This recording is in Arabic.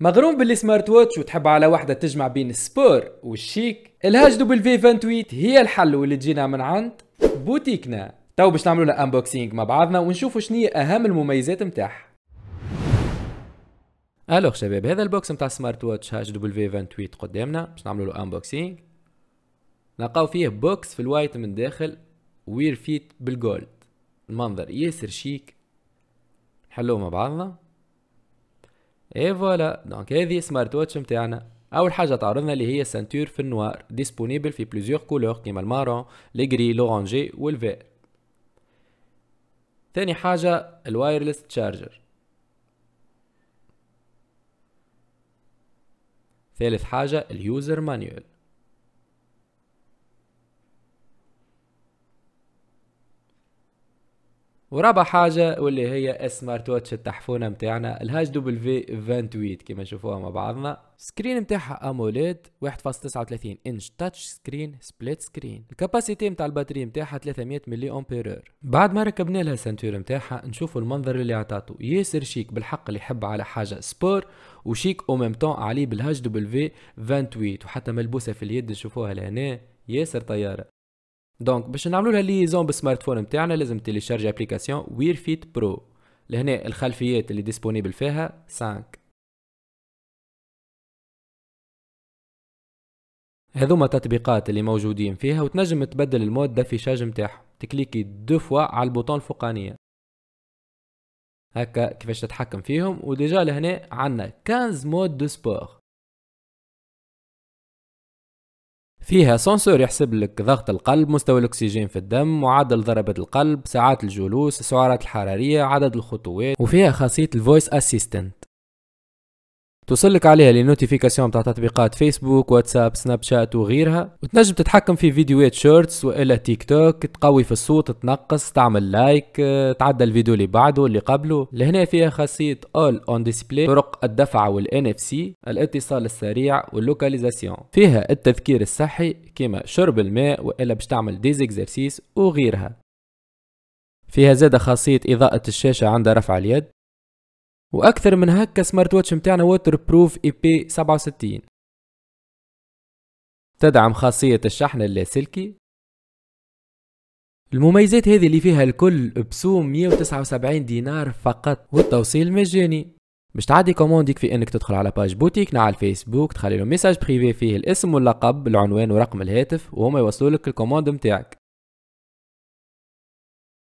مغروم باللي سمارت واتش وتحب على وحده تجمع بين السبور والشيك الهاج دوبل في 28 هي الحل واللي تجينا من عند بوتيكنا تو باش نعملوا لها انبوكسينج مع بعضنا ونشوفوا شنو اهم المميزات نتاعها الوغ شباب هذا البوكس نتاع سمارت واتش هاج دوبل في 28 قدامنا باش نعملوا له انبوكسينج نلقاو فيه بوكس في الوايت من داخل وير فيت بالجولد المنظر ياسر شيك نحلوه مع بعضنا اي فوالا دونك هذه سمارت واتش نتاعنا اول حاجه تعرضنا اللي هي سانتور في النوار ديسپونيبل في بليزيور كولور كيما المارون غري لورانجي والفير ثاني حاجه الوايرلس تشارجر ثالث حاجه اليوزر مانيول ورابع حاجه واللي هي سمارت واتش التحفونه متاعنا الهاش دوبل في فانتويت كما نشوفوها مع بعضنا سكرين متاعها اموليد 1.39 انش تاتش سكرين سبليت سكرين الكاباسيتي متاع البطاريه متاعها 300 ملي امبيرور بعد ما ركبنا لها سنتور متاعها نشوفوا المنظر اللي عطاتو ياسر شيك بالحق اللي يحب على حاجه سبور وشيك او ميم طون عليه بالهاش دوبل في فانتويت وحتى ملبوسه في اليد نشوفوها لهنا ياسر طياره دونك باش نعملوا لها ليزون فون نتاعنا لازم تيليشارج ابليكاسيون وير فيت برو لهنا الخلفيات اللي ديسپونيبل فيها 5 هذوما تطبيقات اللي موجودين فيها وتنجم تبدل المود دافيشاج نتاعهم تكليكي دو فوا على البوطون الفوقانيه هكا كيفاش تتحكم فيهم وديجا لهنا عندنا 15 مود دو سبور فيها سنسور يحسب لك ضغط القلب مستوى الأكسجين في الدم معدل ضربة القلب ساعات الجلوس السعرات الحرارية عدد الخطوات وفيها خاصية الفويس اسيستنت توصلك عليها لي بتاع تاع تطبيقات فيسبوك واتساب سناب شات وغيرها وتنجم تتحكم في فيديوهات شورتس والا تيك توك تقوي في الصوت تنقص تعمل لايك تعدى الفيديو اللي بعده اللي قبله لهنا فيها خاصيه اول اون ديسبلاي طرق الدفع والان اف سي الاتصال السريع واللوكاليزاسيون فيها التذكير الصحي كيما شرب الماء والا باش تعمل اكزرسيس وغيرها فيها زادة خاصية إضاءة الشاشة عند رفع اليد واكثر من هكا سمارت واتش متاعنا ووتر بروف اي بي 67 تدعم خاصية الشحن اللاسلكي المميزات هذه اللي فيها الكل بسوم 179 دينار فقط والتوصيل مجاني باش تعدي كومونديك في انك تدخل على باج بوتيك على الفيسبوك تخلي له ميساج بريفي فيه الاسم واللقب العنوان ورقم الهاتف وهما يوصلوا لك الكوموند متاعك